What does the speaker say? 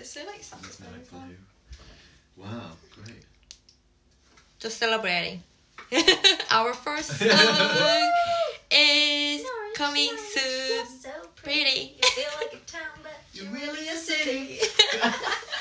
It's so like you. Wow, great. Just celebrating. Our first song is no, coming soon. So pretty. pretty. You feel like a town, but you're really a city.